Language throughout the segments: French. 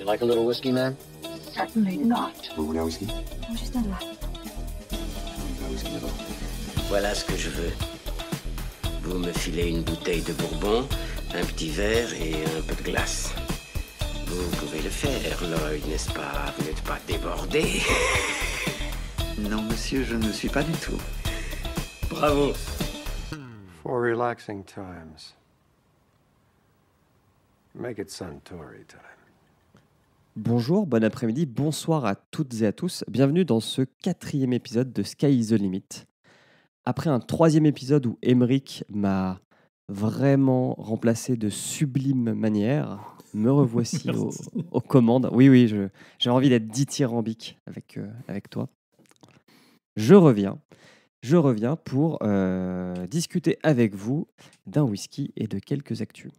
you like a little whiskey, man? Certainly not. Vous voulez un whisky? juste un doigt. Voilà ce que je veux. Vous me filez une bouteille de bourbon, un petit verre et un peu de glace. Vous pouvez le faire, Lloyd, n'est-ce pas Vous n'êtes pas débordé Non, monsieur, je ne suis pas du tout. Bravo. For relaxing times. Make it Suntory time. Bonjour, bon après-midi, bonsoir à toutes et à tous. Bienvenue dans ce quatrième épisode de Sky is the Limit. Après un troisième épisode où Emeric m'a vraiment remplacé de sublime manière, me revoici aux, commandes. Oui, oui, j'ai envie d'être dithyrambique avec, euh, avec toi. Je reviens. Je reviens pour euh, discuter avec vous d'un whisky et de quelques actus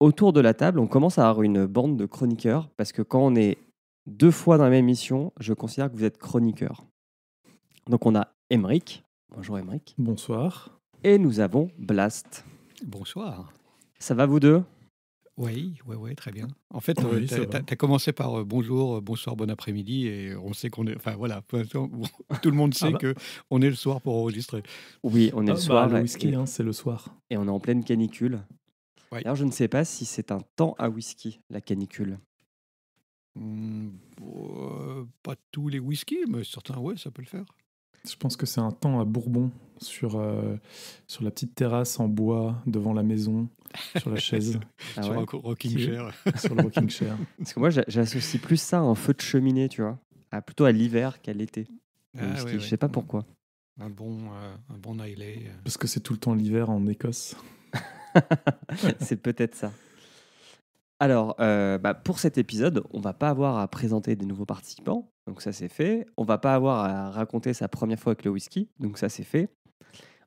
autour de la table, on commence à avoir une bande de chroniqueurs parce que quand on est deux fois dans la même émission, je considère que vous êtes chroniqueur. Donc on a Emeric. Bonjour Emeric. Bonsoir. Et nous avons Blast. Bonsoir. Ça va vous deux oui, oui, oui, très bien. En fait, euh, tu as, commencé par euh, bonjour, euh, bonsoir, bon après-midi, et on sait qu'on est. Enfin voilà, tout le monde ah sait qu'on bah. que on est le soir pour enregistrer. Oui, on est le ah soir. Bah, whisky, hein, c'est le soir. Et on est en pleine canicule. Oui. je ne sais pas si c'est un temps à whisky, la canicule. Mmh, bah, pas tous les whiskies, mais certains, ouais, ça peut le faire. Je pense que c'est un temps à Bourbon, sur, euh, sur la petite terrasse en bois devant la maison, sur la chaise. sur, ah rocking chair. le rocking chair. Parce que moi, j'associe plus ça en feu de cheminée, tu vois, à, plutôt à l'hiver qu'à l'été. Ah je ne Je sais pas pourquoi. Un bon, euh, un bon euh. Parce que c'est tout le temps l'hiver en Écosse. c'est peut-être ça. Alors, euh, bah, pour cet épisode, on va pas avoir à présenter des nouveaux participants, donc ça c'est fait. On va pas avoir à raconter sa première fois avec le whisky, donc ça c'est fait.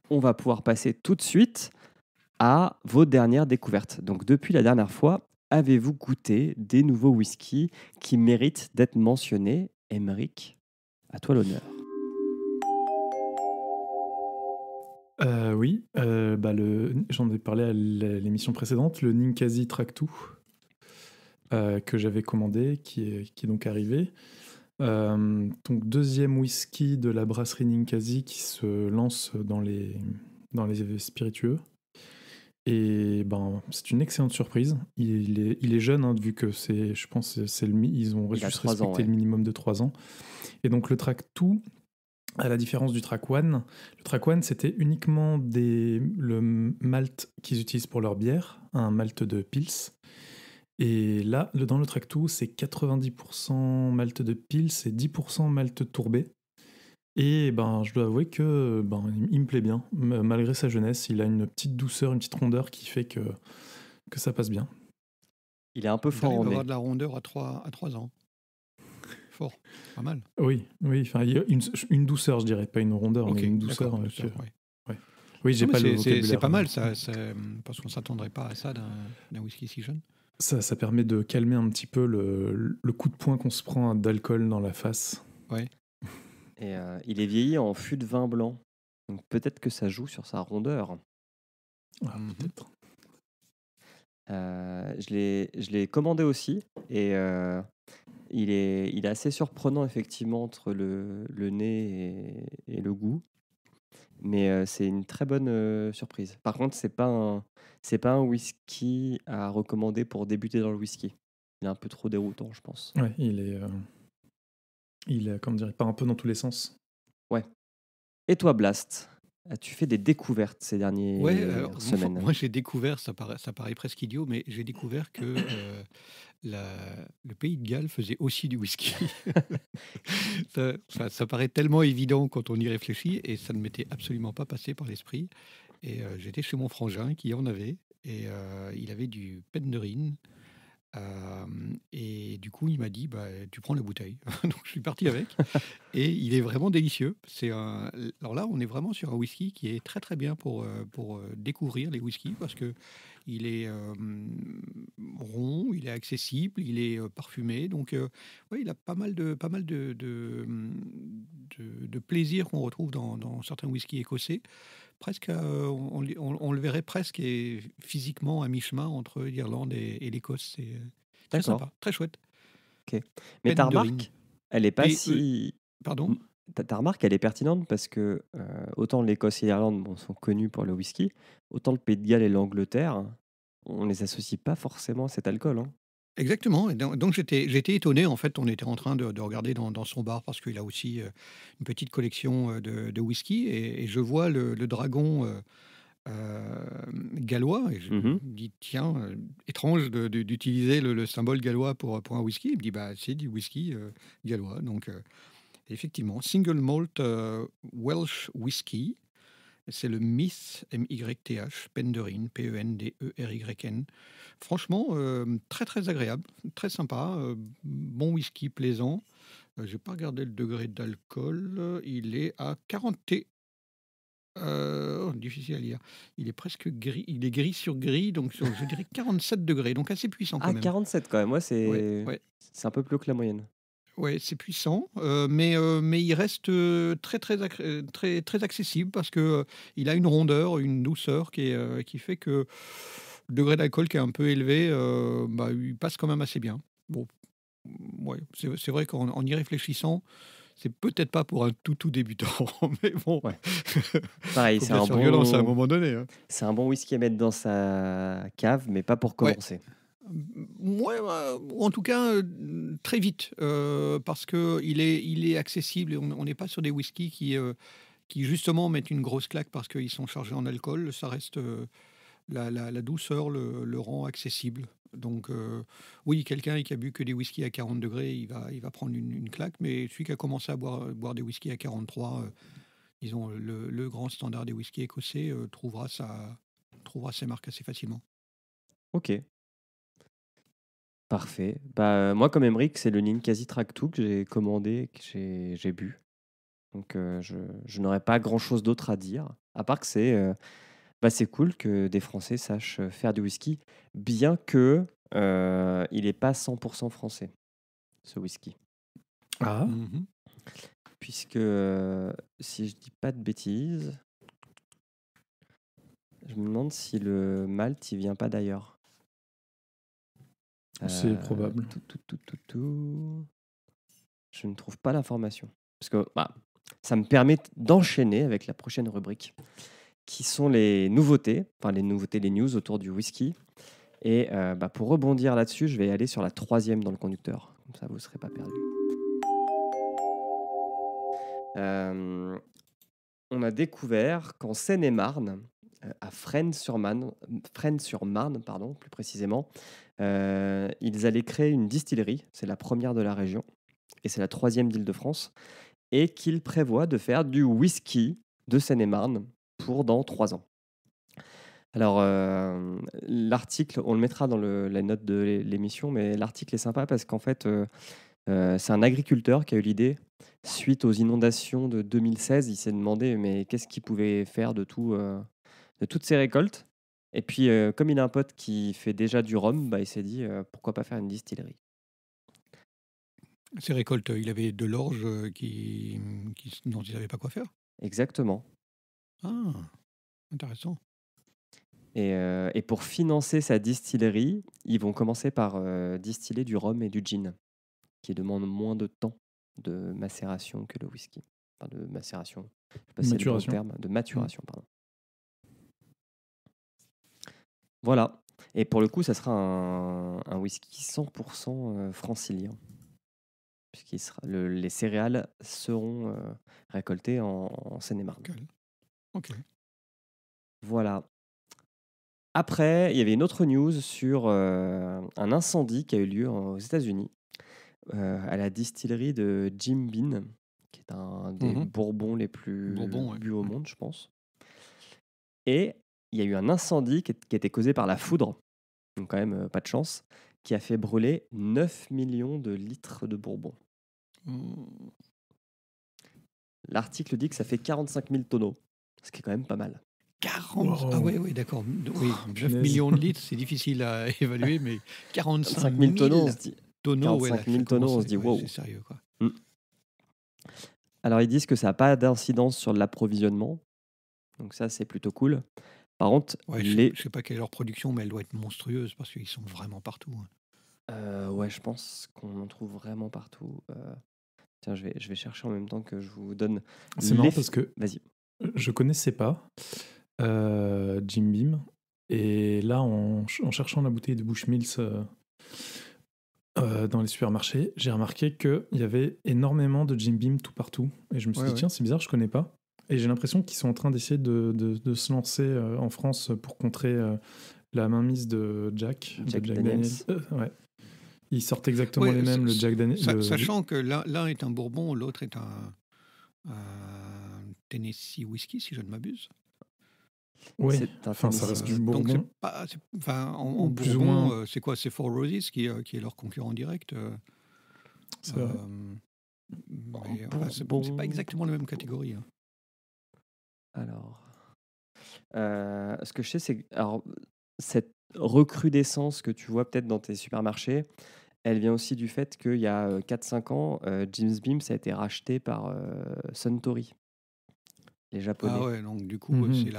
On va pouvoir passer tout de suite à vos dernières découvertes. Donc depuis la dernière fois, avez-vous goûté des nouveaux whiskies qui méritent d'être mentionnés Émeric, à toi l'honneur. Euh, oui, euh, bah, j'en ai parlé à l'émission précédente, le Ninkasi Tractu euh, que j'avais commandé, qui est, donc arrivé. Euh, donc deuxième whisky de la brasserie Ninkasi qui se lance dans les, dans les spiritueux. Et ben, c'est une excellente surprise. Il est, il est jeune, hein, vu que c'est, je pense, c'est ils ont respecté le minimum de 3 ans. Et donc le 2 à la différence du Track One, le Track One c'était uniquement des, le malt qu'ils utilisent pour leur bière, un malt de Pils. Et là, dans le Track c'est 90% malt de Pils et 10% malt tourbé. Et ben, je dois avouer que ben, il me plaît bien. Malgré sa jeunesse, il a une petite douceur, une petite rondeur qui fait que, que ça passe bien. Il est un peu fort. Il avoir de la rondeur à 3, à 3 ans pas mal. Oui, oui. Enfin, une, une, douceur, je dirais, pas une rondeur, mais une douceur. Oui, j'ai pas le C'est pas mal, ça, parce qu'on s'attendrait pas à ça d'un whisky si jeune. Ça, ça permet de calmer un petit peu le, le coup de poing qu'on se prend d'alcool dans la face. Ouais. Et euh, il est vieilli en fût de vin blanc. Donc peut-être que ça joue sur sa rondeur. Ah, euh, je l'ai commandé aussi et euh, il est, il est assez surprenant, effectivement, entre le, nez et, le goût. Mais euh, c'est une très bonne euh, surprise. Par contre, c'est pas c'est pas un whisky à recommander pour débuter dans le whisky. Il est un peu trop déroutant, je pense. Ouais, il est, euh, il est, dire, part un peu dans tous les sens. Ouais. Et toi, Blast ah, tu fais des découvertes ces dernières semaines Moi, j'ai découvert, ça paraît, ça paraît presque idiot, mais j'ai découvert que euh, le pays de Galles faisait aussi du whisky. ça, paraît tellement évident quand on y réfléchit, et ça ne m'était absolument pas passé par l'esprit. Et euh, j'étais chez mon frangin qui en avait, et euh, il avait du penderine et du coup, il m'a dit bah, Tu prends la bouteille. Donc, je suis parti avec. et il est vraiment délicieux. C'est Alors là, on est vraiment sur un whisky qui est très, très bien pour, euh, pour euh, découvrir les whiskies parce que il est rond, il est accessible, il est euh, parfumé. Donc, ouais, il a pas mal de, pas mal de, de, de, plaisir qu'on retrouve dans, dans certains whiskies écossais presque, euh, on, le verrait presque physiquement à mi-chemin entre l'Irlande et, l'Écosse. C'est euh, très sympa, très chouette. Mais ta remarque, elle est pas si. Euh, pardon ta, elle est pertinente parce que autant l'Écosse et l'Irlande sont connus pour le whisky, autant le Pays de Galles et l'Angleterre, on ne les associe pas forcément à cet alcool. Hein. Exactement. donc j'étais, j'étais étonné, en fait, on était en train de, de regarder dans, son bar parce qu'il a aussi euh, une petite collection euh, de, whisky et, je vois le, dragon euh, gallois et je mmh me dis, tiens, étrange d'utiliser le, symbole gallois pour, pour un whisky. Il me dit, bah c'est du whisky gallois. Donc effectivement, single malt Welsh whisky c'est le Myth, M-Y-T-H, Penderin, P-E-N-D-E-R-Y-N. E e Franchement, euh, très très agréable, très sympa, euh, bon whisky plaisant. Euh, je n'ai pas regardé le degré d'alcool, il est à 40 T. difficile à lire. Il est presque gris, il est gris sur gris, donc je dirais 47 degrés, donc assez puissant Ah, 47 quand même, c'est c'est un peu plus haut que la moyenne. Oui, c'est puissant, euh, mais, euh, mais il reste euh, très, très, très, très accessible parce qu'il il a une rondeur, une douceur qui, qui fait que le degré d'alcool qui est un peu élevé, bah, il passe quand même assez bien. Bon, mm, ouais, c'est vrai qu'en y réfléchissant, c'est peut-être pas pour un tout tout débutant, mais bon. Pareil, c'est un bon. à un moment donné. Hein. C'est un bon whisky à mettre dans sa cave, mais pas pour commencer. Ouais, bah, en tout cas, euh, très vite, euh, parce qu'il est, il est accessible on n'est pas sur des whiskies qui, euh, qui, justement, mettent une grosse claque parce qu'ils sont chargés en alcool. Ça reste la, la, la, douceur, le, le, rend accessible. Donc, oui, quelqu'un qui a bu que des whiskies à 40 degrés, il va, il va prendre une, claque, mais celui qui a commencé à boire, boire des whiskies à 43, disons, le, le, grand standard des whiskies écossais, trouvera, sa, trouvera ses marques assez facilement. Ok, Parfait. Bah, euh, moi, comme Emmerich, c'est le Ninkasi Track 2 que j'ai commandé que j'ai bu. Donc, euh, je, n'aurais pas grand-chose d'autre à dire, à part que c'est euh, bah, c'est cool que des Français sachent faire du whisky, bien que il n'est pas 100% français, ce whisky. Ah mmh Puisque, si je dis pas de bêtises, je me demande si le malt, il vient pas d'ailleurs. C'est euh, probable. Je ne trouve pas l'information. Parce que bah, ça me permet d'enchaîner avec la prochaine rubrique, qui sont les nouveautés, enfin les nouveautés, les news autour du whisky. Et euh, bah, pour rebondir là-dessus, je vais aller sur la troisième dans le conducteur. Comme ça, vous ne serez pas perdu. Euh, on a découvert qu'en Seine-et-Marne, à Fresnes-sur-Marne, -sur -Marne, pardon, plus précisément, euh, ils allaient créer une distillerie, c'est la première de la région, et c'est la troisième d'Île-de-France, et qu'ils prévoient de faire du whisky de Seine-et-Marne pour dans trois ans. Alors, euh, l'article, on le mettra dans la note de l'émission, mais l'article est sympa parce qu'en fait, euh, c'est un agriculteur qui a eu l'idée. Suite aux inondations de 2016, il s'est demandé mais qu'est-ce qu'il pouvait faire de, tout, de toutes ces récoltes et puis, euh, comme il a un pote qui fait déjà du rhum, bah, il s'est dit euh, pourquoi pas faire une distillerie. Ses récoltes, euh, il avait de l'orge qui, mmh, qui, dont il n'avait pas quoi faire Exactement. Ah, intéressant. Et, pour financer sa distillerie, ils vont commencer par distiller du rhum et du gin, qui demandent moins de temps de macération que le whisky. Enfin, de macération, je sais pas maturation. c'est le bon terme, de maturation, mmh. pardon. Voilà. Et pour le coup, ça sera un, whisky 100% euh, francilien. Puisque les céréales seront euh, récoltées en, ok. Voilà. Après, il y avait une autre news sur euh, un incendie qui a eu lieu aux États-Unis à la distillerie de Jim Bean, qui est un des mmh bourbons les plus bourbons, au mmh. monde, je pense. Et il y a eu un incendie qui, était causé par la foudre, donc quand même euh, pas de chance, qui a fait brûler 9 millions de litres de bourbon. Mmh. L'article dit que ça fait 45 000 tonneaux, ce qui est quand même pas mal. 40 Ah oui, d'accord. 9 millions de litres, c'est difficile à évaluer, mais 45 000 tonneaux, on se dit, wow. Mmh. Alors, ils disent que ça n'a pas d'incidence sur l'approvisionnement. Donc ça, c'est plutôt cool je ne sais pas quelle est leur production, mais elle doit être monstrueuse parce qu'ils sont vraiment partout. Hein. Euh, ouais, je pense qu'on en trouve vraiment partout. Euh. Tiens, je vais, je vais chercher en même temps que je vous donne. C'est marrant parce que Vas-y. je connaissais pas euh, Jim Beam. Et là, en, cherchant la bouteille de Bushmills euh, dans les supermarchés, j'ai remarqué qu'il y avait énormément de Jim Beam tout partout. Et je me suis dit, tiens, c'est bizarre, je ne connais pas. Et j'ai l'impression qu'ils sont en train d'essayer de, de, se lancer euh, en France pour contrer euh, la mainmise de Jack. de Jack Daniels. Euh, Ils sortent exactement les mêmes, le Jack Daniels. sachant que l'un est un Bourbon, l'autre est un, Tennessee Whiskey, si je ne m'abuse. Oui, enfin, ça reste du Bourbon. Donc pas, enfin, en, plus c'est quoi C'est Four Roses qui, qui, est leur concurrent direct. c'est bon, pas exactement la même catégorie. Hein. Alors, euh, ce que je sais, c'est que cette recrudescence que tu vois peut-être dans tes supermarchés, elle vient aussi du fait qu'il y a 4-5 euh, ans, euh, James Beam, ça a été racheté par euh, Suntory, les ah Japonais. Ah ouais, donc du coup, mmh c'est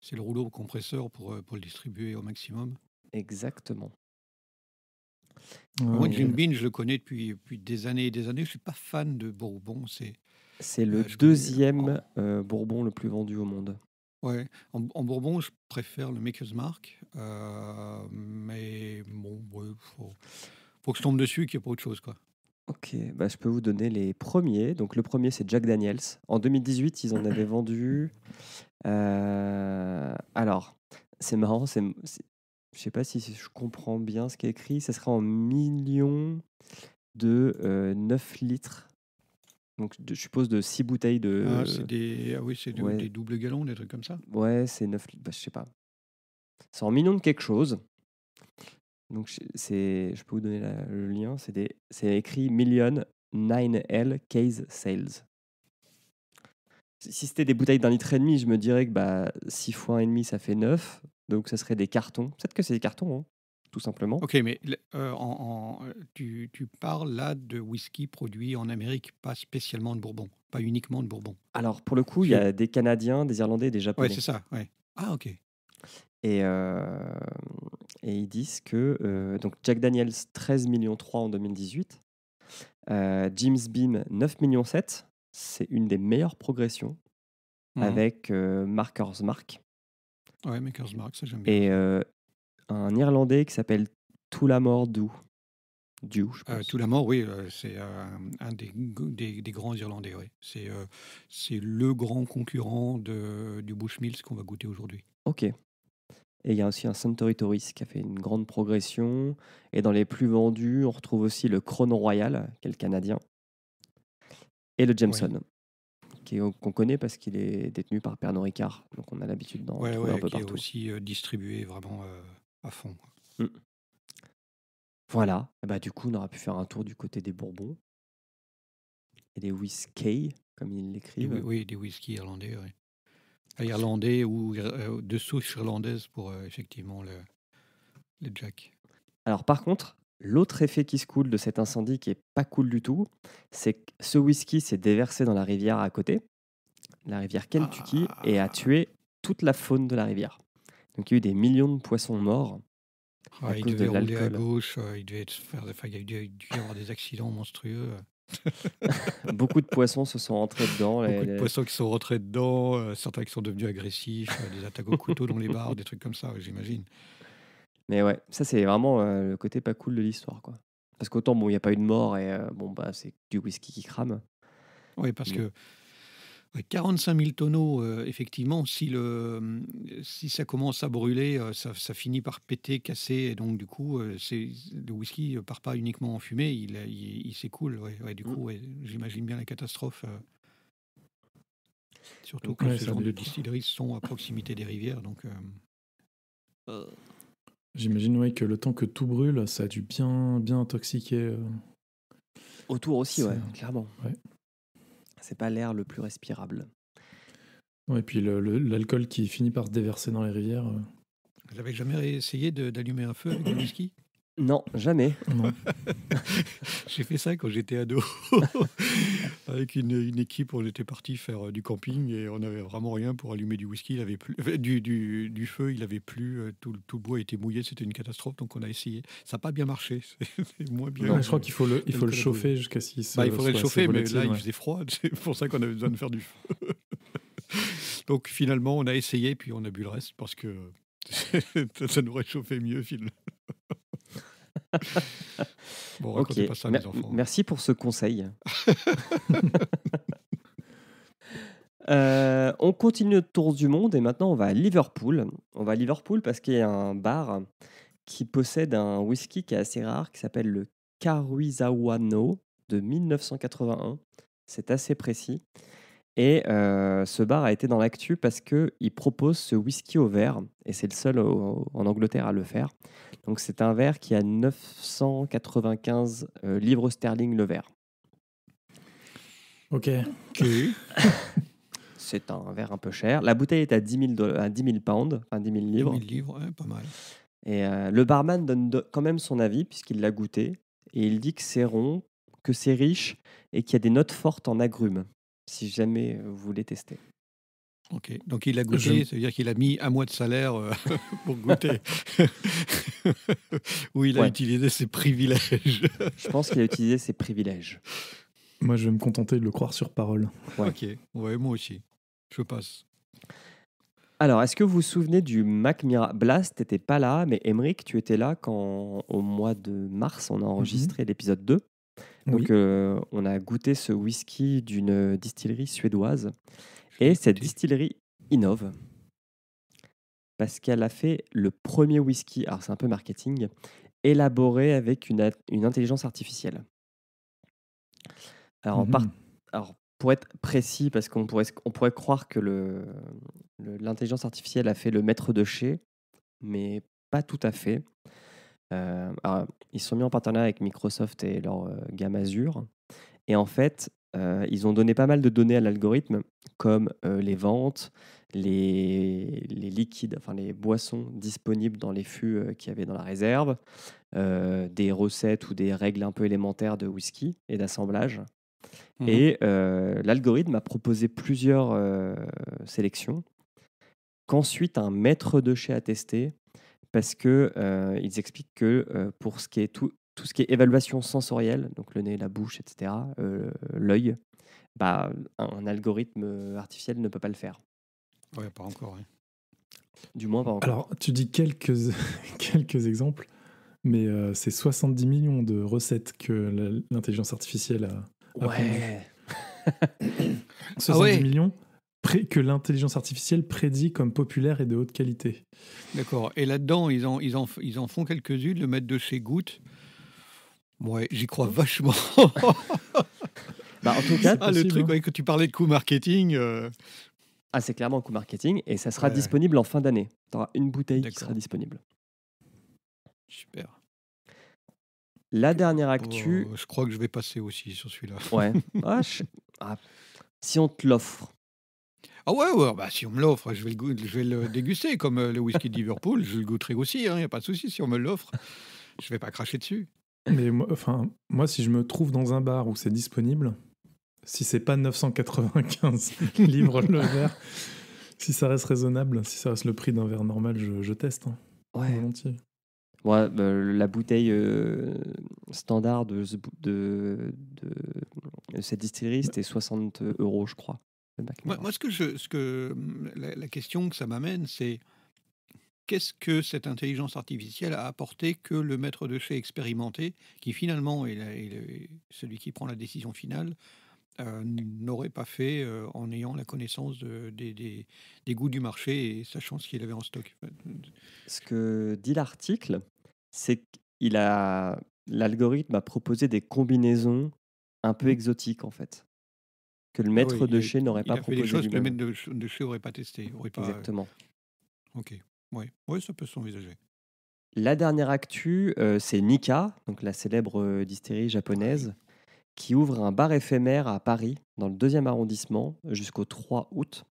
C'est le rouleau compresseur pour, le distribuer au maximum. Exactement. Moi, Jim Beam, je le connais depuis, depuis des années et des années. Je ne suis pas fan de Bourbon. C'est c'est le ah, deuxième euh, bourbon le plus vendu au monde. Ouais, en, bourbon, je préfère le Maker's Mark, euh, mais bon, il faut, que je tombe dessus qu'il n'y ait pas autre chose, quoi. Ok, bah, je peux vous donner les premiers. Donc le premier, c'est Jack Daniels. En 2018, ils en avaient vendu. Euh, alors, c'est marrant, c'est, je sais pas si je comprends bien ce qui est écrit. Ce sera en millions de 9 litres donc, je suppose de 6 bouteilles de. Ah, c'est des, ah oui, c'est des doubles galons, des trucs comme ça Ouais, c'est 9 litres. Bah, je sais pas. C'est en millions de quelque chose. Donc, c'est, je peux vous donner le lien. C'est, des, c'est écrit Million 9L Case Sales. Si c'était des bouteilles d'un litre et demi, je me dirais que bah, 6 fois 1,5, ça fait 9. Donc, ça serait des cartons. Peut-être que c'est des cartons. Hein simplement. Ok, mais euh, euh, tu, parles là de whisky produit en Amérique, pas spécialement de Bourbon, pas uniquement de Bourbon. Alors pour le coup, il y a des Canadiens, des Irlandais, des Japonais. Oui, c'est ça. Ah ok. Euh, et, ils disent que donc Jack Daniels 13 millions 3 en 2018, James Beam 9 millions 7, c'est une des meilleures progressions mhm. avec Markers Mark. Ouais, Mark, ça j'aime bien. Et, un Irlandais qui s'appelle Toulamore Dew. Dew, oui, euh, c'est euh, un des, grands Irlandais. Oui. C'est, euh, c'est le grand concurrent de, du Bushmills qu'on va goûter aujourd'hui. Ok. Et il y a aussi un Suntory Tourist qui a fait une grande progression. Et dans les plus vendus, on retrouve aussi le chrono Royal, quel Canadien, et le Jameson. qui qu'on connaît parce qu'il est détenu par Pernod Ricard. Donc on a l'habitude d'en trouver un peu Est aussi distribué vraiment à fond. Mmh. Voilà. bah, du coup, on aura pu faire un tour du côté des Bourbons et des whisky, comme ils l'écrivent. Oui, des whisky irlandais, oui. Ah, irlandais ou euh, de souche irlandaise pour euh, effectivement le, Jack. Alors, par contre, L'autre effet qui se coule de cet incendie qui est pas cool du tout, c'est que ce whisky s'est déversé dans la rivière à côté, la rivière Kentucky, et a ah. tué toute la faune de la rivière. Donc il y a eu des millions de poissons morts. Ah, il devait rouler à gauche, euh, il devait faire des... y avoir des accidents monstrueux. Beaucoup de poissons se sont rentrés dedans. Beaucoup les, de poissons qui sont rentrés dedans, euh, certains qui sont devenus agressifs, euh, des attaques au couteau dans les bars, des trucs comme ça, j'imagine. Mais ouais, ça c'est vraiment le côté pas cool de l'histoire, quoi. Parce qu'autant bon, il n'y a pas eu de mort et bon bah c'est du whisky qui crame. Oui, parce que 45 000 tonneaux, euh, effectivement, si, le, euh, si ça commence à brûler, euh, ça, finit par péter, casser. Et donc, du coup, c'est, le whisky ne part pas uniquement en fumée, il, il, s'écoule. Ouais, du mmh. coup, j'imagine bien la catastrophe. surtout quand les de distilleries sont à proximité des rivières. Donc, J'imagine que le temps que tout brûle, ça a dû bien, bien intoxiquer. Autour aussi, ouais, clairement. Ouais c'est pas l'air le plus respirable. et puis l'alcool qui finit par se déverser dans les rivières. Euh. Vous n'avez jamais essayé d'allumer un feu avec du whisky non, jamais. J'ai fait ça quand j'étais ado, avec une, équipe, on était parti faire euh, du camping et on n'avait vraiment rien pour allumer du whisky, il avait plus, du, feu, il n'avait plus, euh, tout, tout le bois était mouillé, c'était une catastrophe, donc on a essayé. Ça n'a pas bien marché, c'est moins bien. je crois qu'il faut le, il faut le chauffer jusqu'à 6 bah, Il faudrait le chauffer, mais là il faisait froid, c'est pour ça qu'on avait besoin de faire du feu. donc finalement, on a essayé, puis on a bu le reste parce que ça nous réchauffait mieux finalement bon, Merci pour ce conseil. Euh, on continue notre tour du monde et maintenant on va à Liverpool. On va à Liverpool parce qu'il y a un bar qui possède un whisky qui est assez rare, qui s'appelle le Karuizawano de 1981. C'est assez précis. Et euh, ce bar a été dans l'actu parce qu'il propose ce whisky au verre, et c'est le seul en Angleterre à le faire. Donc c'est un verre qui a 995 euh, livres sterling le verre. Ok. c'est un verre un peu cher. La bouteille est à 10 000, à pounds, enfin 10 000 livres. 10 livres, pas mal. Et euh, le barman donne quand même son avis puisqu'il l'a goûté, et il dit que c'est rond, que c'est riche, et qu'il y a des notes fortes en agrumes si jamais vous voulez tester. Ok, donc il a goûté, ça c'est-à-dire qu'il a mis un mois de salaire pour goûter, ou il a utilisé ses privilèges. Je pense qu'il a utilisé ses privilèges. Moi, je vais me contenter de le croire sur parole. Ok, ouais, moi aussi. Je passe. Alors, est-ce que vous vous souvenez du Mac Mira Blast n'étais pas là, mais Emeric, tu étais là quand, au mois de mars, on a mmh enregistré l'épisode 2. Donc, euh, on a goûté ce whisky d'une euh, distillerie suédoise. Et cette distillerie innove. Parce qu'elle a fait le premier whisky, alors c'est un peu marketing, élaboré avec une, intelligence artificielle. Mmh. Alors, pour être précis, parce qu'on pourrait, on pourrait croire que l'intelligence artificielle a fait le maître de chez, mais pas tout à fait. Euh, ils ils sont mis en partenariat avec Microsoft et leur euh, gamme Azure. Et en fait, euh, ils ont donné pas mal de données à l'algorithme, comme les ventes, les, liquides, enfin les boissons disponibles dans les fûts qu'il y avait dans la réserve, des recettes ou des règles un peu élémentaires de whisky et d'assemblage. Mmh. Et l'algorithme a proposé plusieurs sélections qu'ensuite un maître de chez a testé parce que euh, ils expliquent que euh, pour ce qui est tout, ce qui est évaluation sensorielle, donc le nez, la bouche, etc., euh, l'œil, bah, un, algorithme artificiel ne peut pas le faire. Oui, pas encore. Du moins, pas encore. Alors, tu dis quelques, quelques exemples, mais c'est 70 millions de recettes que l'intelligence artificielle a. a ouais. 70 ah millions que l'intelligence artificielle prédit comme populaire et de haute qualité. D'accord. Et là-dedans, ils en, ils, ils en font quelques-unes, le mettre de ses gouttes. Ouais, j'y crois vachement. Bah, en tout cas, ah, le truc que tu parlais de coût marketing. Euh. Ah, c'est clairement un coût marketing et ça sera disponible en fin d'année. Tu auras une bouteille qui sera disponible. Super. La dernière actu. Oh, je crois que je vais passer aussi sur celui-là. Ouais. Ah, ah. Si on te l'offre, ah ouais, ouais bah, si on me l'offre, je, vais le, je vais le déguster, comme euh, le whisky de Liverpool, je le goûterai aussi, il hein, a pas de souci, si on me l'offre, je vais pas cracher dessus. Mais moi, enfin, moi, si je me trouve dans un bar où c'est disponible, si c'est pas 995 livres le verre, si ça reste raisonnable, si ça reste le prix d'un verre normal, je, teste. Hein, bah, la bouteille euh, standard de, de, cette distillerie, bah. c'était 60 euros, je crois. Moi, ce que, hum, la, question que ça m'amène, c'est qu'est-ce que cette intelligence artificielle a apporté que le maître de chez expérimenté, qui finalement est, celui qui prend la décision finale, euh, n'aurait pas fait euh, en ayant la connaissance des, des, goûts du marché et sachant ce qu'il avait en stock. Euh, ce que dit l'article, c'est qu'il a l'algorithme a proposé des combinaisons un peu mmh. exotiques en fait que le ah maître de chez n'aurait pas proposé. Il a fait choses que le maître de, chez n'aurait pas testé. Euh, Exactement. Ok. Oui, ça peut s'envisager. La dernière actu, euh, c'est Nika, donc la célèbre euh, dystérie japonaise, qui ouvre un bar éphémère à Paris, dans le deuxième arrondissement, jusqu'au 3 août.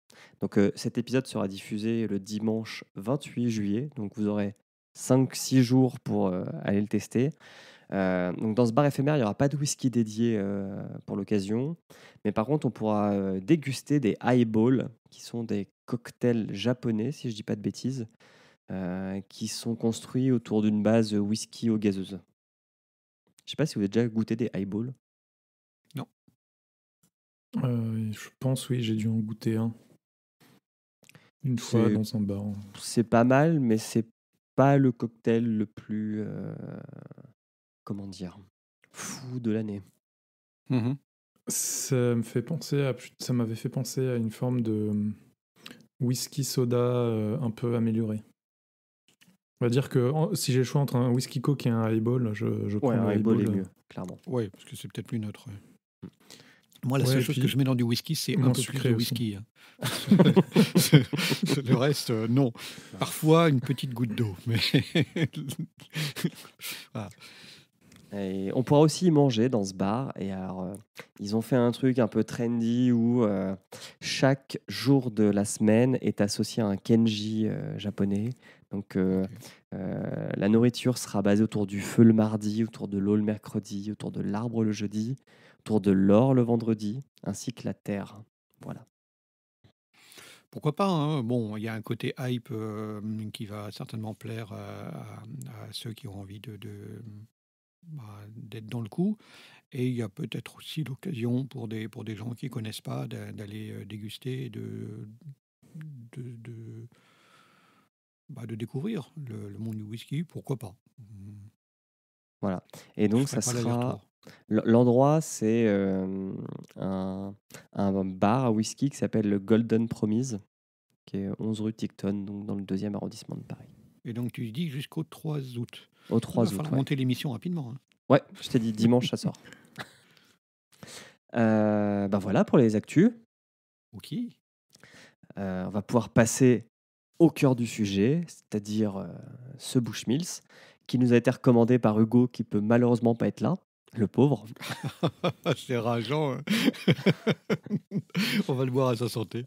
Donc cet épisode sera diffusé le dimanche 28 juillet, donc vous aurez 5-6 jours pour aller le tester. Euh, donc dans ce bar éphémère, il n'y aura pas de whisky dédié euh, pour l'occasion, mais par contre, on pourra euh, déguster des highballs, qui sont des cocktails japonais, si je ne dis pas de bêtises, qui sont construits autour d'une base whisky aux gazeuse. Je ne sais pas si vous avez déjà goûté des highballs. Non. je pense, oui, j'ai dû en goûter un. Une fois dans un bar. C'est pas mal, mais c'est pas le cocktail le plus comment dire, fou de l'année. Mmh ça me fait penser à, ça m'avait fait penser à une forme de mmh, whisky soda euh, un peu améliorée. On va dire que si j'ai le choix entre un whisky coke et un highball, je, je prends ouais, un highball. mieux, clairement. Oui, parce que c'est peut-être plus neutre. Mmh. Moi, la seule chose que je mets dans du whisky, c'est un peu de whisky. Hein. le reste, euh, non. Ah. Parfois, une petite goutte d'eau. Mais... on pourra aussi y manger dans ce bar. Et alors, euh, ils ont fait un truc un peu trendy où euh, chaque jour de la semaine est associé à un kenji euh, japonais. Donc, la nourriture sera basée autour du feu le mardi, autour de l'eau le mercredi, autour de l'arbre le jeudi, autour de l'or le vendredi, ainsi que la terre. Voilà. Pourquoi pas hein. Bon, il y a un côté hype qui va certainement plaire à, ceux qui ont envie de bah, d'être dans le coup. Et il y a peut-être aussi l'occasion pour des, pour des gens qui ne connaissent pas d'aller euh, déguster de, de, de, bah, de découvrir le, monde du whisky, pourquoi pas. Voilà. Mmh. Et donc, ça sera. L'endroit, c'est un, un, bar à whisky qui s'appelle le Golden Promise, qui est 11 rue Ticton, donc dans le deuxième arrondissement de Paris. Et donc, tu dis jusqu'au 3 août il va falloir monter l'émission rapidement. Hein. Ouais, je t'ai dit dimanche, ça sort. ben voilà pour les actus. Ok. Euh, on va pouvoir passer au cœur du sujet, c'est-à-dire euh, ce ce Bushmills, qui nous a été recommandé par Hugo, qui peut malheureusement pas être là, le pauvre. C'est rageant. Hein. On va le boire à sa santé.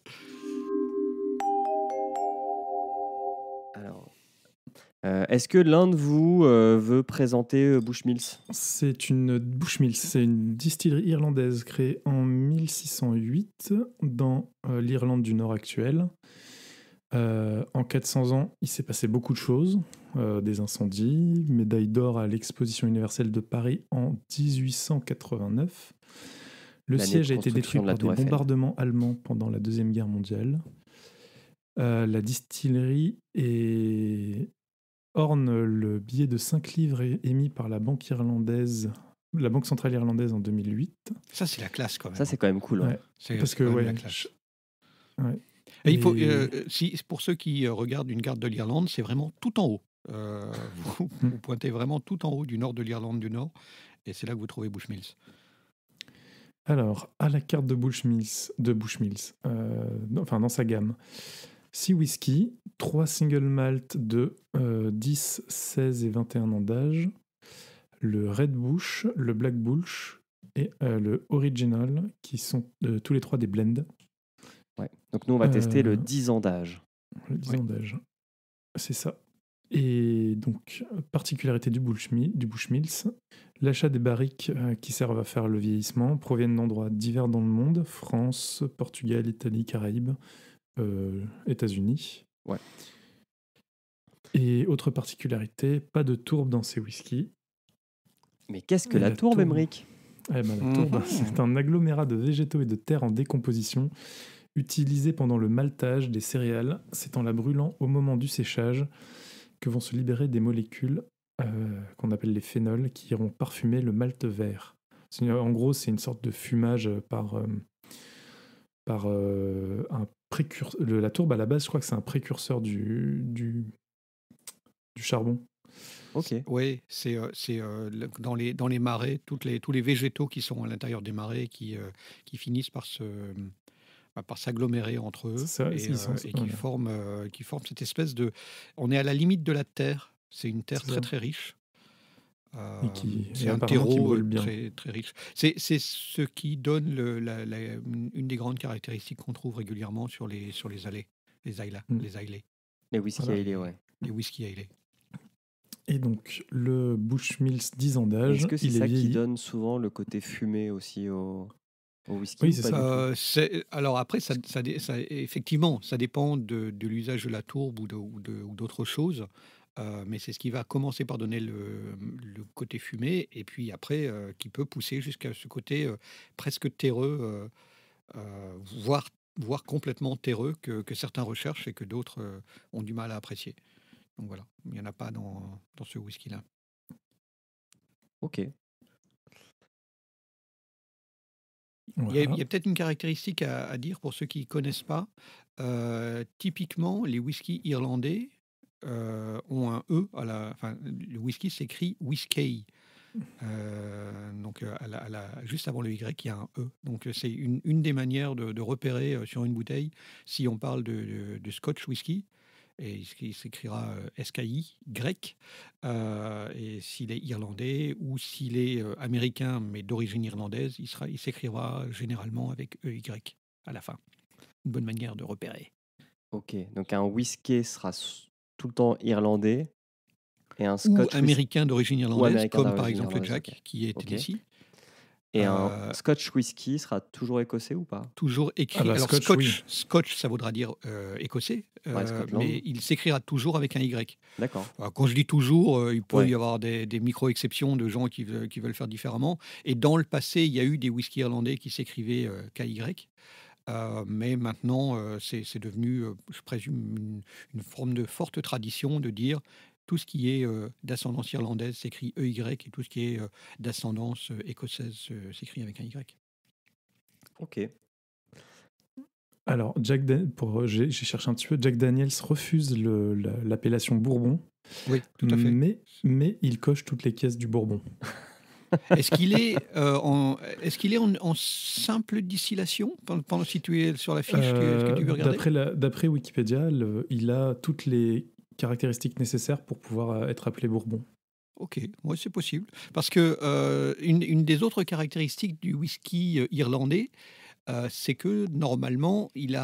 Alors, euh, est-ce que l'un de vous euh, veut présenter euh, Bushmills C'est une Bushmills, c'est une distillerie irlandaise créée en 1608 dans l'Irlande du Nord actuelle. en 400 ans, il s'est passé beaucoup de choses, des incendies, médaille d'or à l'exposition universelle de Paris en 1889. Le siège a été détruit par des bombardements allemands pendant la Deuxième Guerre mondiale. la distillerie est orne le billet de 5 livres émis par la banque irlandaise la Banque centrale irlandaise en 2008. Ça, c'est la classe quand même. Ça, c'est quand même cool. Ouais. Parce que, ouais, la classe. il faut, euh, euh, pour ceux qui euh, regardent une carte de l'Irlande, c'est vraiment tout en haut. Hmm. vous, pointez vraiment tout en haut du nord de l'Irlande du Nord, et c'est là que vous trouvez Bushmills. Alors, à la carte de Bushmills, de Bushmills enfin dans sa gamme, six whisky, 3 single malt de 10, euh, 16 et 21 ans d'âge, le Red Bush, le Black Bush et euh, le Original, qui sont euh, tous les trois des blends. Donc nous, on va tester le 10 ans d'âge. Le 10 ans d'âge, c'est ça. Et donc, particularité du, bush du Bushmills, l'achat des barriques qui servent à faire le vieillissement proviennent d'endroits divers dans le monde, France, Portugal, Italie, Caraïbes, euh, États-Unis. Ouais. Et autre particularité, pas de tourbe dans ces whiskies. Mais qu'est-ce que la, tourbe, Emric eh ben, La mhm. tourbe, c'est un agglomérat de végétaux et de terre en décomposition utilisé pendant le maltage des céréales. C'est en la brûlant au moment du séchage que vont se libérer des molécules euh, qu'on appelle les phénols qui iront parfumer le malt vert. En gros, c'est une sorte de fumage par, euh, par un la tourbe, à la base, je crois que c'est un précurseur du, du, charbon. Ok. Oui, c'est euh, euh, dans, les, dans les marais, toutes les, tous les végétaux qui sont à l'intérieur des marais qui, euh, qui finissent par se bah, par s'agglomérer entre eux et, et qui, forment, qui forment cette espèce de... On est à la limite de la Terre. C'est une Terre très très riche. Euh, c'est un terreau euh, Très, très, riche. C'est, ce qui donne le, la, une des grandes caractéristiques qu'on trouve régulièrement sur les, sur les allées, les mm. les ailés. Les whisky voilà. ailés, ouais. Les whisky ailés. Et donc, le Bushmills 10 ans d'âge. Est-ce que c'est ça qui donne souvent le côté fumé aussi au, whisky Oui, c'est ça. alors, après, ça, ça, ça, effectivement, ça dépend de, de l'usage de la tourbe ou, d'autres ou ou choses. Euh, mais c'est ce qui va commencer par donner le, côté fumé, et puis après, euh, qui peut pousser jusqu'à ce côté euh, presque terreux, voire, voire, complètement terreux, que, certains recherchent et que d'autres ont du mal à apprécier. Donc voilà, il n'y en a pas dans, dans ce whisky-là. Ok. Il y a, peut-être une caractéristique à, dire pour ceux qui ne connaissent pas. typiquement, les whiskies irlandais, euh, ont un E à la. fin. le whisky s'écrit whiskey. Euh, donc, euh, à la, juste avant le Y, il y a un E. Donc, c'est une, des manières de, repérer sur une bouteille si on parle de, scotch whisky. Et il s'écrira SKI, grec, et s'il est irlandais ou s'il est américain mais d'origine irlandaise, il, sera, il s'écrira généralement avec EY à la fin. Une bonne manière de repérer. Ok, donc un whisky sera tout le temps irlandais et un Scotch américain d'origine irlandaise, comme par exemple Jack, qui est ici. Et un euh, Scotch whisky sera toujours écossais ou pas Toujours écrit. Ah bah, Alors Scotch, Scotch, ça voudra dire euh, écossais, euh, mais il s'écrira toujours avec un Y. D'accord. Quand je dis toujours, il peut y avoir des, micro-exceptions de gens qui, veulent faire différemment. Et dans le passé, il y a eu des whisky irlandais qui s'écrivaient KY. Euh, mais maintenant, euh, c'est devenu, euh, je présume, une, forme de forte tradition de dire tout ce qui est d'ascendance irlandaise s'écrit EY et tout ce qui est d'ascendance écossaise s'écrit avec un Y. Ok. Alors, Jack pour j'ai cherché un petit peu. Jack Daniels refuse l'appellation Bourbon. Oui, tout à fait. Mais, mais il coche toutes les caisses du Bourbon. Est-ce qu'il est, euh, en, est-ce qu'il est en, simple distillation pendant si tu es sur la fiche que, tu euh, d'après, regarder d'après Wikipédia, il a toutes les caractéristiques nécessaires pour pouvoir euh, être appelé Bourbon. Ok, moi c'est possible. Parce que une, une, des autres caractéristiques du whisky irlandais, c'est que normalement, il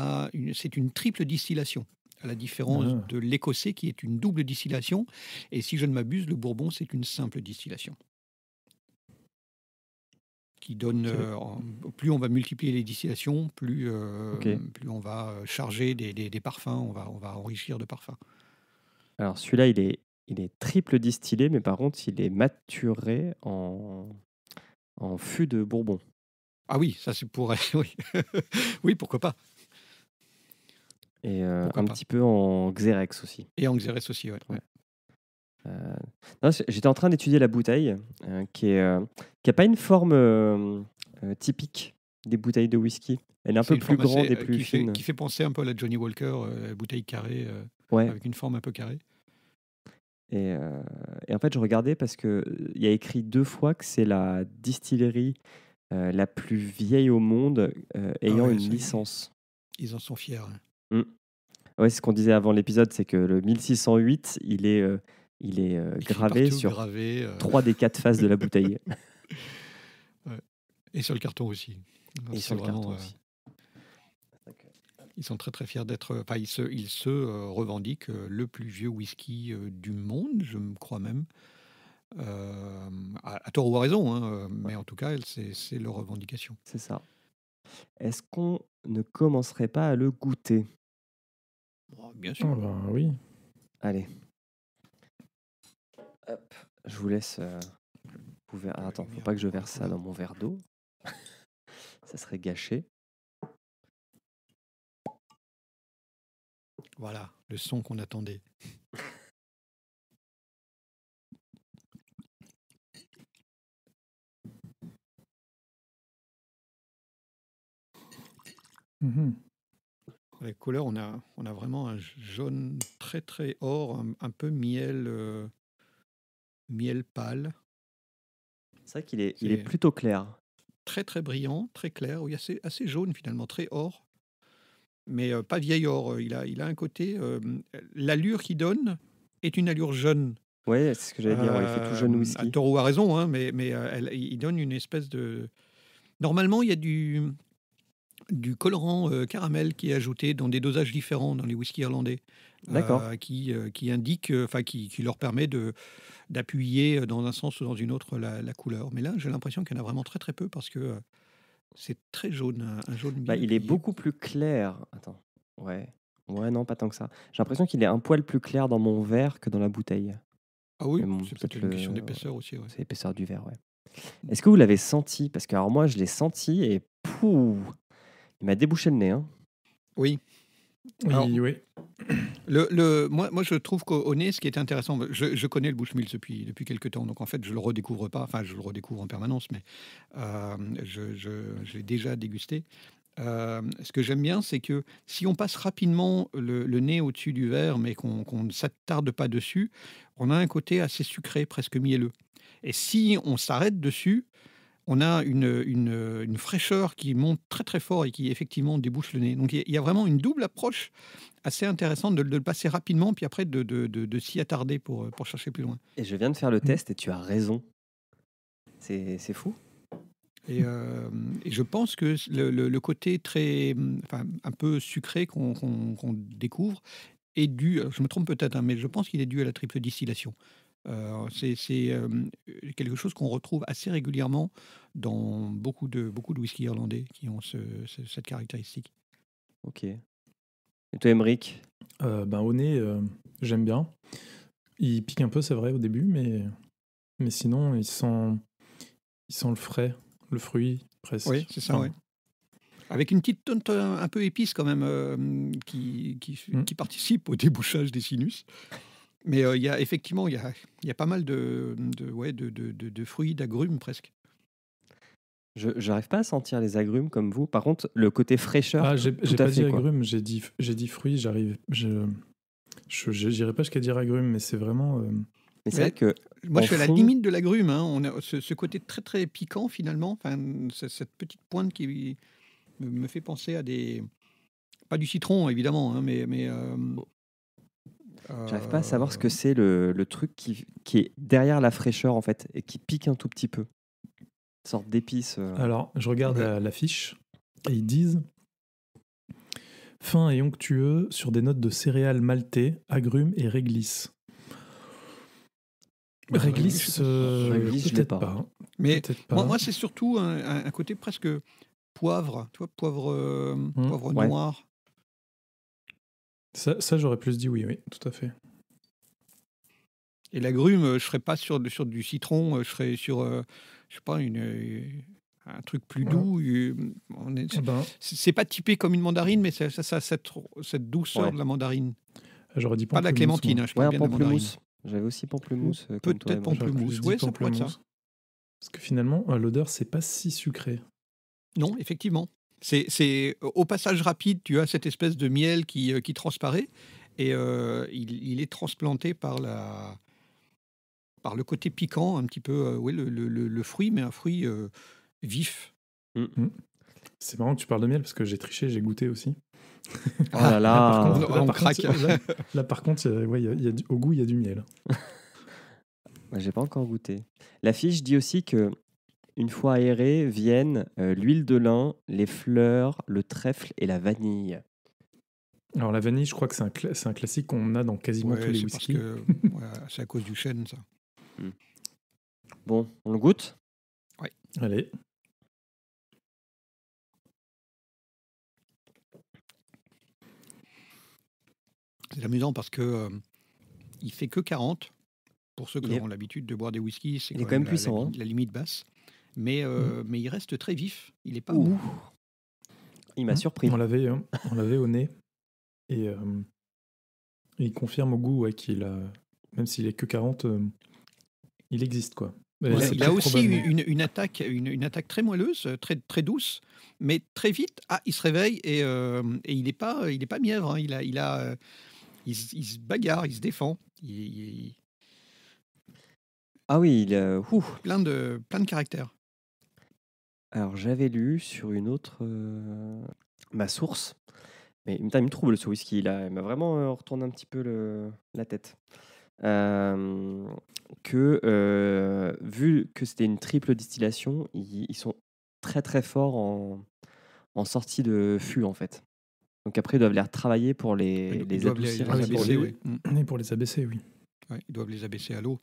c'est une triple distillation à la différence ah. de l'écossais qui est une double distillation. Et si je ne m'abuse, le bourbon, c'est une simple distillation donne, euh, plus on va multiplier les distillations, plus, euh, plus on va euh, charger des, parfums, on va, on va enrichir de parfums. Alors celui-là, il est, il est triple distillé, mais par contre, il est maturé en, en fût de Bourbon. Ah oui, ça c'est pour... oui. oui, pourquoi pas. Et un petit peu en Xerex aussi. Et en Xerex aussi, ouais. J'étais en train d'étudier la bouteille, qui est qui a pas une forme euh, euh, typique des bouteilles de whisky. Elle est un peu plus grande et plus fine. qui fait penser un peu à la Johnny Walker, euh, la bouteille carrée, avec une forme un peu carrée. Et, et, en fait, je regardais parce qu'il y a écrit deux fois que c'est la distillerie la plus vieille au monde ah ayant une licence. Ils en sont fiers. Hein. Mmh. Oui, ce qu'on disait avant l'épisode, c'est que le 1608, il est, il est gravé sur trois des quatre faces de la bouteille. Et sur le carton euh, aussi. Ils sont très très fiers d'être. Euh, enfin, ils se, euh, revendiquent le plus vieux whisky du monde, je me crois même. À, tort ou à raison, hein, mais en tout cas, c'est leur revendication. C'est ça. Est-ce qu'on ne commencerait pas à le goûter oh, Bien ah sûr. Bah oui. Allez. Hop, je vous laisse Attends, attends, faut pas que je verse ça dans mon verre d'eau. ça serait gâché. Voilà, le son qu'on attendait. Les mhm. couleurs, on a, on a vraiment un jaune très très or, un, peu miel, euh, miel pâle. C'est vrai qu'il est, il est plutôt clair. Très très brillant, très clair, oui, assez, assez jaune finalement, très or, mais euh, pas vieil or. Euh, il a, il a un côté. L'allure qu'il donne est une allure jeune. Oui, c'est ce que j'allais dire, il fait tout jeune whisky. Euh, ah, Toro a raison, hein, mais, mais il donne une espèce de. Normalement, il y a du, du colorant caramel qui est ajouté dans des dosages différents dans les whiskies irlandais. D'accord. Euh, qui, euh, qui indique, euh, enfin qui, leur permet de d'appuyer dans un sens ou dans une autre la, couleur. Mais là, j'ai l'impression qu'il y en a vraiment très très peu parce que c'est très jaune, un jaune. Bah, il est beaucoup plus clair. Attends, ouais, ouais, non, pas tant que ça. J'ai l'impression qu'il est un poil plus clair dans mon verre que dans la bouteille. Ah oui, c'est peut-être une question d'épaisseur aussi. C'est l'épaisseur du verre, ouais. Mmh. Est-ce que vous l'avez senti Parce que alors moi, je l'ai senti et pouh, il m'a débouché le nez. Hein. Oui, oui, Le, le, moi, je trouve qu'au nez, ce qui est intéressant, je, connais le Bushmills depuis, depuis quelques temps, donc en fait, je le redécouvre pas, enfin, je le redécouvre en permanence, mais euh, je, l'ai déjà dégusté. Euh, ce que j'aime bien, c'est que si on passe rapidement le, nez au-dessus du verre, mais qu'on ne s'attarde pas dessus, on a un côté assez sucré, presque mielleux. Et si on s'arrête dessus, on a une, une, fraîcheur qui monte très très fort et qui effectivement débouche le nez. Donc il y a vraiment une double approche assez intéressante de, le passer rapidement, puis après de, de, s'y attarder pour, euh, pour chercher plus loin. Et je viens de faire le mmh. test et tu as raison. C'est fou. Euh, et, je pense que le, côté très, un peu sucré qu'on découvre est dû, je me trompe peut-être, hein, mais je pense qu'il est dû à la triple distillation. Euh, c'est euh, quelque chose qu'on retrouve assez régulièrement dans beaucoup de, beaucoup de whisky irlandais qui ont cette caractéristique. Ok. Et toi, Emmerich euh, ben, Au nez, j'aime bien. Il pique un peu, c'est vrai, au début, mais, mais sinon, il sent, il sent le frais, le fruit, presque. Oui, c'est ça, Avec une petite tonte un peu épice quand même qui, hmm. qui participe au débouchage des sinus. Mais euh, il y a effectivement, il y a, y a, pas mal de, de, ouais, de, de, de fruits, d'agrumes presque. Je n'arrive pas à sentir les agrumes comme vous. Par contre, le côté fraîcheur. Ah, j'ai pas dit agrumes, j'ai dit, dit fruits, j'arrive. Je n'irai pas jusqu'à dire agrumes, mais c'est vraiment. Euh, mais c'est vrai que. Moi, je suis à la limite de l'agrume. Hein. On a ce, côté très, très piquant, finalement. Enfin, cette petite pointe qui me fait penser à des. Pas du citron, évidemment, hein, mais, mais euh, J'arrive pas à savoir ce que c'est le, truc qui, qui, est derrière la fraîcheur en fait et qui pique un tout petit peu. Une sorte d'épice. Euh. Alors, je regarde l'affiche et ils disent fin et onctueux sur des notes de céréales maltées, agrumes et réglisse. Réglisse, je ne sais pas. Euh, hein. Mais moi, c'est surtout un, côté presque poivre, tu vois, poivre, euh, hum. poivre noir. Ça, j'aurais plus dit oui, oui, tout à fait. Et la grume, euh, je serais pas sur, sur du citron, euh, je serais sur, euh, je sais pas, une, un truc plus doux. Eh ben. C'est pas typé comme une mandarine, mais ça, ça, cette, douceur de la mandarine. J'aurais dit Pas de la clémentine, hein, je pamplemousse. J'avais aussi pamplemousse. Peut-être pamplemousse. Oui, c'est pourrait ça. Parce que finalement, l'odeur, c'est pas si sucré. Non, effectivement. C'est au passage rapide, tu as cette espèce de miel qui, euh, qui transparaît et euh, il, est transplanté par la par le côté piquant, un petit peu, euh, le, fruit, mais un fruit vif. Mm. Mm. C'est marrant que tu parles de miel parce que j'ai triché, j'ai goûté aussi. Oh là là, ah, par contre, au goût, il y a du miel. J'ai pas encore goûté. La fiche dit aussi que une fois aéré, viennent euh, l'huile de lin, les fleurs, le trèfle et la vanille. Alors la vanille, je crois que c'est un, classique qu'on a dans quasiment tous les whiskies. c'est à cause du chêne, ça. Hmm. Bon, on le goûte Oui. Allez. C'est amusant parce que ne euh, il fait que 40. Pour ceux qui ont l'habitude de boire des whiskies, c'est quand, même, puissant, hein. la, limite basse mais, euh, mm. mais il reste très vif. Il n'est pas Il m'a mm. surpris. On l'avait, hein. on l'avait au nez. Et euh, il confirme au goût qu'il a, même s'il est que 40, euh, il existe quoi. il a aussi une, attaque, une, attaque très moelleuse, très, très douce, mais très vite, ah, il se réveille et, il n'est pas, il pas mièvre. Hein. il a, il a, il, se bagarre, il se défend. ah oui, il a plein de plein de caractères. Alors j'avais lu sur une autre euh, ma source, mais il me trouble ce whisky là, il m'a vraiment euh, retourné un petit peu la tête. que euh, vu que c'était une triple distillation, ils, sont très très forts en, sortie de fût en fait. Donc après ils doivent les retravailler pour les, les abaisser, oui. pour les oui. ils doivent les abaisser à l'eau.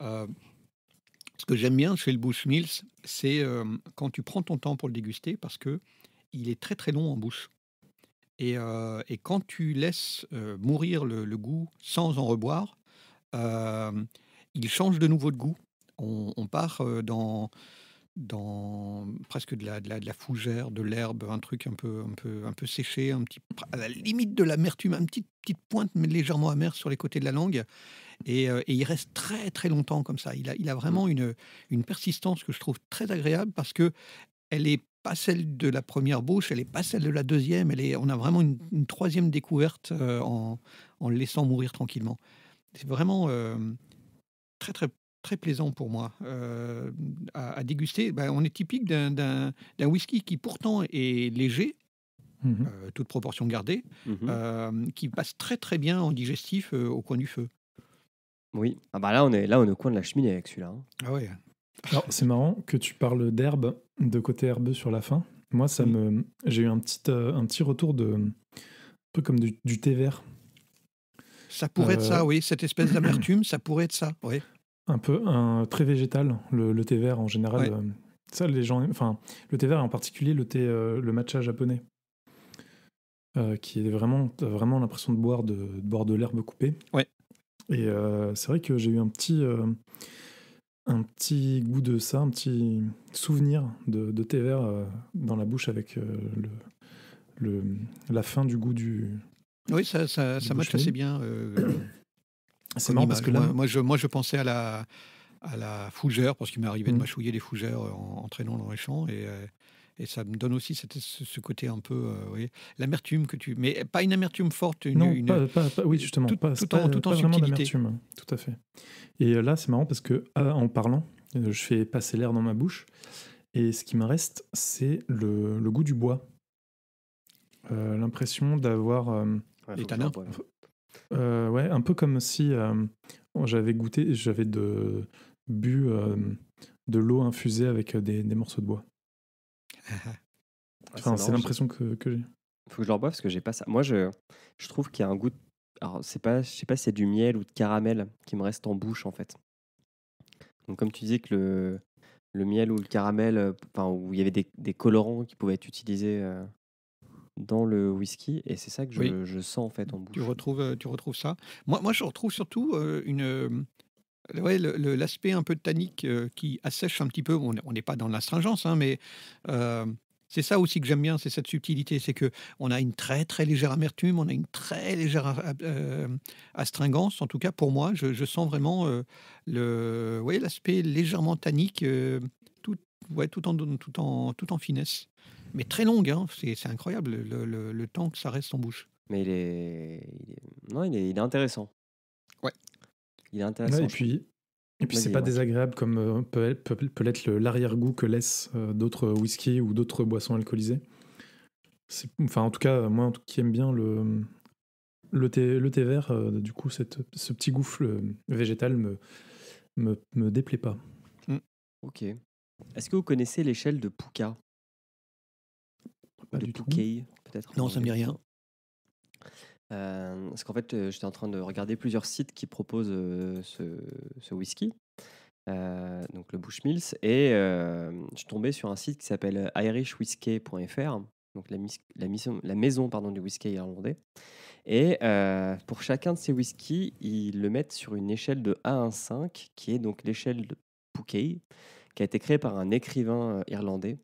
Euh, ce que j'aime bien chez le Mills c'est euh, quand tu prends ton temps pour le déguster parce que il est très très long en bouche. Et, euh, quand tu laisses euh, mourir le, goût sans en reboire, il change de nouveau de goût. on part dans, dans presque de la, de la, fougère, de l'herbe, un truc un peu, un peu, un peu séché, un petit, à la limite de l'amertume, une petite, petite pointe mais légèrement amère sur les côtés de la langue. Et, euh, il reste très très longtemps comme ça. Il a, vraiment mmh. une, persistance que je trouve très agréable parce que elle est pas celle de la première bouche, elle n'est pas celle de la deuxième. on a vraiment une, troisième découverte euh, en, le laissant mourir tranquillement. C'est vraiment euh, très très très plaisant pour moi euh, à, déguster. Ben, on est typique d'un whisky qui pourtant est léger, mmh euh, toute proportion gardée, mmh euh, qui passe très très bien en digestif au coin du feu. Oui, ah bah là on est là on est au coin de la cheminée avec celui-là. Hein. Ah ouais. Alors c'est marrant que tu parles d'herbe, de côté herbeux sur la fin. Moi ça mmh. me j'ai eu un petit un petit retour de un peu comme du, du thé vert. Ça pourrait être ça, oui, cette espèce d'amertume, ça pourrait être ça, oui un peu un, très végétal, le, thé vert en général. Euh, ça, les gens, enfin, le thé vert en particulier le thé, euh, le matcha japonais, euh, qui est vraiment, vraiment l'impression de boire de, l'herbe coupée. Ouais. Et c'est vrai que j'ai eu un petit un petit goût de ça, un petit souvenir de, thé vert dans la bouche avec le, la fin du goût du. Oui, ça, ça, ça matche assez bien. C'est marrant parce que moi, je, moi, je pensais à la, à la fougère parce qu'il m'est arrivé de mm. mâchouiller des fougères en, traînant dans les champs et, euh, et ça me donne aussi ce, côté un peu, euh, oui, l'amertume que tu, mais pas une amertume forte, une, non, pas, oui justement, tout, pas, tout en, tout Tout à fait. Et euh, là, c'est marrant parce que ah, en parlant, je fais passer l'air dans ma bouche et ce qui me reste, c'est le, le goût du bois, l'impression d'avoir euh, euh, ouais, un peu comme si euh, j'avais goûté, j'avais de, bu euh, de l'eau infusée avec des, morceaux de bois. Ah, ah. c'est l'impression que, que j'ai. Faut que je leur boive parce que j'ai pas ça. Moi, je, je trouve qu'il y a un goût. Alors, c'est pas, je sais pas si c'est du miel ou de caramel qui me reste en bouche en fait. Donc, comme tu disais que le, le miel ou le caramel, enfin, où il y avait des colorants qui pouvaient être utilisés dans le whisky et c'est ça que je, sens en fait en bouche. Tu retrouves, euh, tu retrouves ça. Moi, moi, je retrouve surtout euh, une, euh, ouais, l'aspect un peu tannique qui assèche un petit peu. On n'est pas dans l'astringence, hein, mais c'est ça aussi que j'aime bien, c'est cette subtilité, c'est que on a une très très légère amertume, on a une très légère astringence. En tout cas, pour moi, je, sens vraiment le, ouais, l'aspect légèrement tannique, tout, ouais, tout en tout en tout en finesse mais très longue. Hein. C'est incroyable le, temps que ça reste en bouche. Mais il est, non, il est, intéressant. Ouais. Il est intéressant. et puis, et puis c'est pas désagréable comme euh, peut, l'être l'arrière-goût que laissent euh, d'autres whisky ou d'autres boissons alcoolisées. Enfin, en tout cas, moi, qui aime bien le, le thé, vert, euh, du coup, ce petit gouffle végétal me, me, me déplaît pas. Mm. Ok. Est-ce que vous connaissez l'échelle de Puka pas peut-être Non, ça me dit rien. Euh, parce qu'en fait, euh, j'étais en train de regarder plusieurs sites qui proposent euh, ce, whisky, donc le Bushmills, et je suis tombé sur un site qui s'appelle irishwhiskey.fr, donc la, maison pardon, du whisky irlandais. Et pour chacun de ces whiskies, ils le mettent sur une échelle de A 1 5, qui est donc l'échelle de pookay qui a été créée par un écrivain irlandais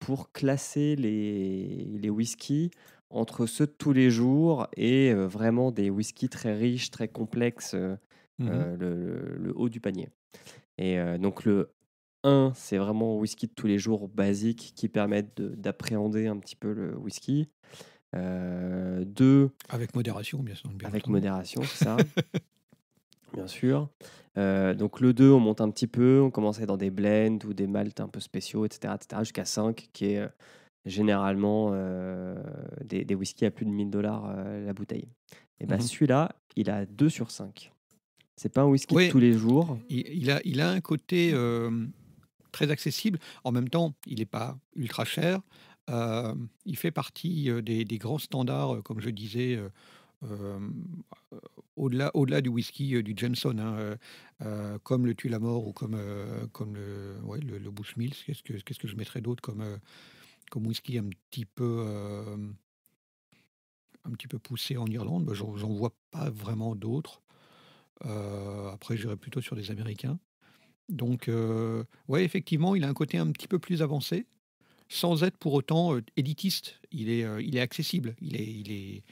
pour classer les, les whiskies entre ceux de tous les jours et euh, vraiment des whiskies très riches, très complexes, euh, mmh euh, le, haut du panier. Et donc le 1, c'est vraiment whisky de tous les jours basique qui permettent d'appréhender un petit peu le whisky. 2. avec modération, bien sûr. avec modération, c'est ça. bien sûr. Euh, donc le 2, on monte un petit peu, on commence à être dans des blends ou des maltes un peu spéciaux, etc., jusqu'à 5, qui est euh, généralement euh, des, des whiskies à plus de 1000 dollars la bouteille. Et bien bah, mmh celui-là, il a 2 sur 5. C'est pas un whisky tous les jours. Il, a, il a un côté très accessible. En même temps, il n'est pas ultra cher. il fait partie des, des grands standards, comme je disais euh, au-delà, au-delà du whisky euh, du Jameson, hein, euh, comme le Tue la mort ou comme, comme le, ouais, le, le Qu'est-ce que, qu'est-ce que je mettrais d'autre comme, comme whisky un petit peu un petit peu poussé en Irlande. Bah, j'en, vois pas vraiment d'autres. après, j'irai plutôt sur les Américains. Donc, ouais, effectivement, il a un côté un petit peu plus avancé, sans être pour autant élitiste. Il est, il est accessible. Il est, il est,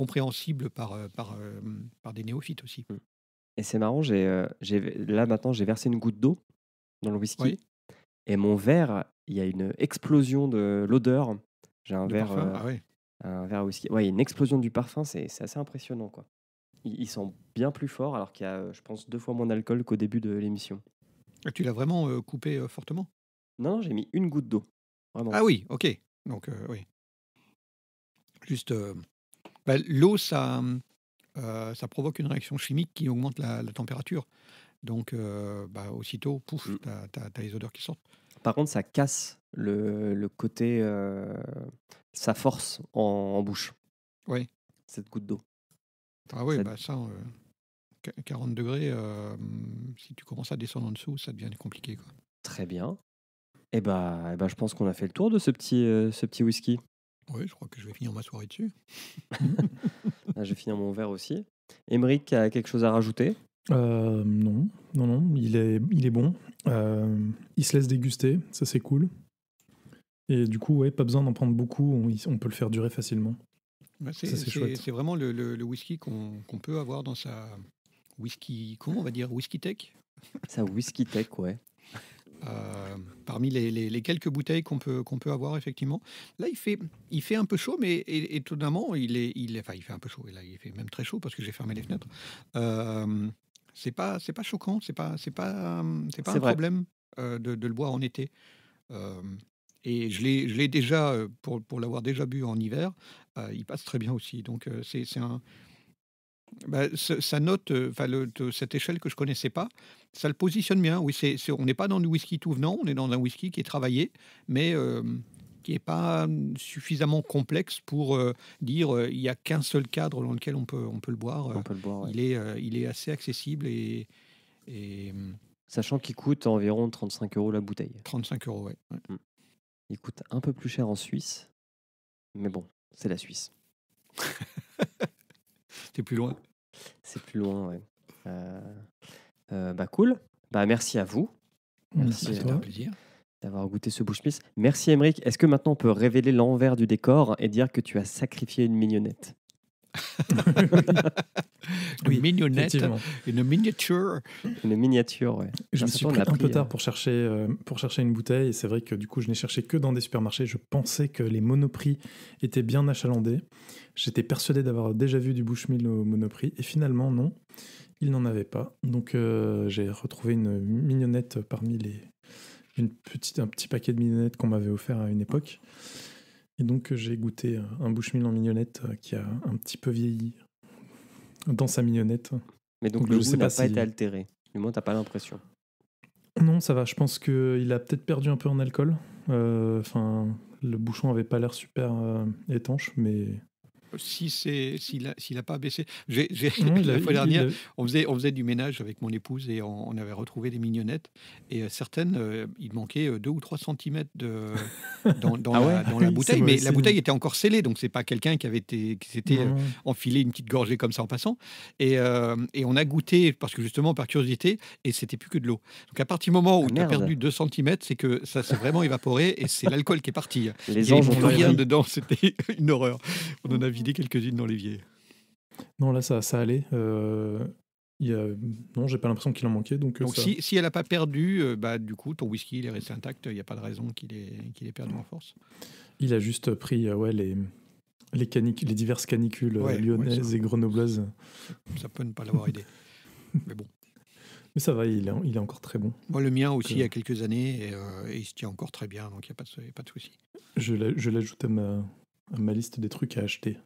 compréhensible par, euh, par, euh, par des néophytes aussi. Mmh. Et c'est marrant, j'ai, euh, là maintenant, j'ai versé une goutte d'eau dans le whisky. Et mon verre, il y a une explosion de l'odeur. J'ai un, verre, ah un verre à whisky. Ouais, une explosion du parfum, c'est, assez impressionnant. quoi. Il, sent bien plus fort, alors qu'il y a, je pense, deux fois moins d'alcool qu'au début de l'émission. Ah, tu l'as vraiment coupé fortement Non, non j'ai mis une goutte d'eau. Ah oui, ok. Donc, oui. Juste bah, l'eau, ça, euh, ça provoque une réaction chimique qui augmente la, température. Donc, euh, bah, aussitôt, pouf, mm. tu as, les odeurs qui sortent. Par contre, ça casse le, côté, euh, sa force en, bouche. Oui. Cette goutte d'eau. Ah oui, ça, bah, ça 40 degrés, si tu commences à descendre en dessous, ça devient compliqué. Très bien. Et eh bah, eh bah, je pense qu'on a fait le tour de ce petit, ce petit whisky. Oui, je crois que je vais finir ma soirée dessus. Ah, je vais finir mon verre aussi. Émeric a quelque chose à rajouter euh, Non, non, non, il est, il est bon. Euh, il se laisse déguster, ça c'est cool. Et du coup, ouais, pas besoin d'en prendre beaucoup, on, peut le faire durer facilement. Bah, c'est vraiment le, whisky qu'on peut avoir dans sa whisky, comment on va dire, whisky tech Sa whisky tech, ouais. Euh, parmi les, quelques bouteilles qu'on peut, qu'on peut avoir, effectivement. Là, il fait, il fait un peu chaud, mais étonnamment, il est, il est, enfin, il fait un peu chaud, et là, il fait même très chaud parce que j'ai fermé les fenêtres. Euh, c'est pas, c'est pas choquant, c'est pas, c'est pas, c'est pas un problème euh, de, de, le boire en été. Euh, et je l'ai, je déjà, pour, pour l'avoir déjà bu en hiver, il passe très bien aussi. Donc, c'est, c'est un bah, ce, ça note, euh, enfin, cette échelle que je connaissais pas, ça le positionne bien. Oui, c'est, on n'est pas dans du whisky tout venant, on est dans un whisky qui est travaillé, mais euh, qui n'est pas suffisamment complexe pour euh, dire il n'y a qu'un seul cadre dans lequel on peut, on peut le boire. On peut le boire il, est, il est assez accessible et. Hum. Sachant qu'il coûte environ 35 euros la bouteille. 35 euros, oui. Hum. Il coûte un peu plus cher en Suisse, mais bon, c'est la Suisse. C'est plus loin. C'est plus loin, oui. Euh, euh, bah cool. Bah merci à vous. Merci, à toi. D'avoir goûté ce bouche Merci Émeric. Est-ce que maintenant on peut révéler l'envers du décor et dire que tu as sacrifié une mignonnette une mignonnette, une miniature. Une miniature, oui. Je me suis pris un peu tard pour chercher, euh, pour chercher une bouteille et c'est vrai que du coup je n'ai cherché que dans des supermarchés. Je pensais que les monoprix étaient bien achalandés J'étais persuadé d'avoir déjà vu du Bushmill au Monoprix et finalement non, il n'en avait pas. Donc euh, j'ai retrouvé une mignonnette parmi les une petite un petit paquet de mignonnettes qu'on m'avait offert à une époque. Et donc j'ai goûté un Bushmill en mignonnette euh, qui a un petit peu vieilli dans sa mignonnette. Mais donc, le goût n'a pas, été altéré. Du moins t'as pas l'impression. Non, ça va. Je pense qu'il a peut-être perdu un peu en alcool. Euh, enfin, le bouchon avait pas l'air super étanche, mais si c'est s'il a, a pas baissé. j'ai la fois dernière, on faisait on faisait du ménage avec mon épouse et on, avait retrouvé des mignonnettes et euh, certaines, euh, il manquait 2 euh, ou 3 cm de ah dans, la, bouteille, mais la bouteille était encore scellée, donc c'est pas quelqu'un qui avait été qui s'était enfilé une petite gorgée comme ça en passant. Et, et on a goûté parce que justement par curiosité et c'était plus que de l'eau. Donc à partir du moment ah, où tu as perdu 2 cm, c'est que ça s'est vraiment évaporé et c'est l'alcool qui est parti. Les Il n'y avait rien dedans, c'était une horreur. On en a vu quelques-unes dans l'évier. Non, là, ça, ça allait. Euh, y Non, j'ai pas l'impression qu'il en manquait. Donc, euh, donc si, si, elle n'a pas perdu, euh, bah, du coup, ton whisky, il est resté intact. Il n'y a pas de raison qu'il ait, qu'il ait perdu en force. Il a juste pris euh, ouais, les, les, les diverses canicules lyonnaises et grenobloises. Ça peut ne pas l'avoir aidé. Mais bon. Mais ça va, il est, il est encore très bon. Moi, le mien aussi, il y a quelques années, et, il se tient encore très bien, donc il n'y a pas de, pas de souci. Je l'ajoute à ma, à ma liste des trucs à acheter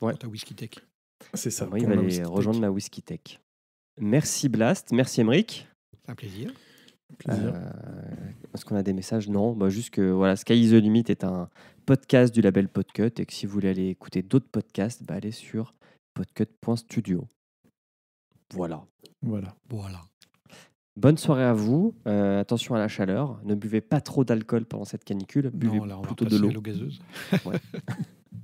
ouais. ta Whisky Tech. C'est ça. Oui, va aller rejoindre la Whisky Tech. Merci Blast, merci Emric. Un plaisir. Euh, est-ce qu'on a des messages Non, bah juste que voilà, Sky is the Limit est un podcast du label Podcut et que si vous voulez aller écouter d'autres podcasts, bah allez sur podcut.studio. Voilà. Voilà. Voilà. Bonne soirée à vous. Euh, attention à la chaleur. Ne buvez pas trop d'alcool pendant cette canicule. Buvez on plutôt de l'eau gazeuse. Ouais.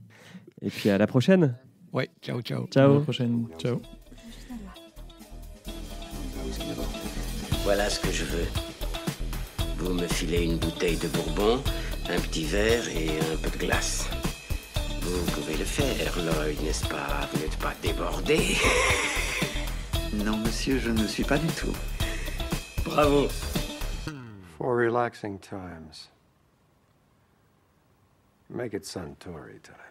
Et puis à la prochaine. Ouais, ciao, ciao. Ciao. À la prochaine. Ciao. Voilà ce que je veux. Vous me filez une bouteille de bourbon, un petit verre et un peu de glace. Vous pouvez le faire, Lloyd, n'est-ce pas Vous n'êtes pas débordé Non, monsieur, je ne suis pas du tout. Bravo. For relaxing times. Make it Suntory time.